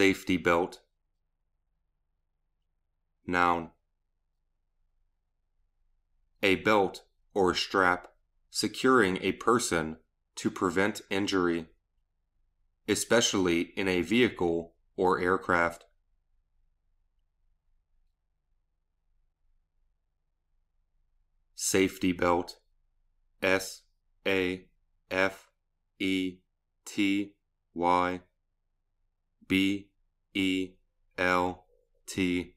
Safety belt. Noun. A belt or strap securing a person to prevent injury, especially in a vehicle or aircraft. Safety belt S A F E T Y B E L T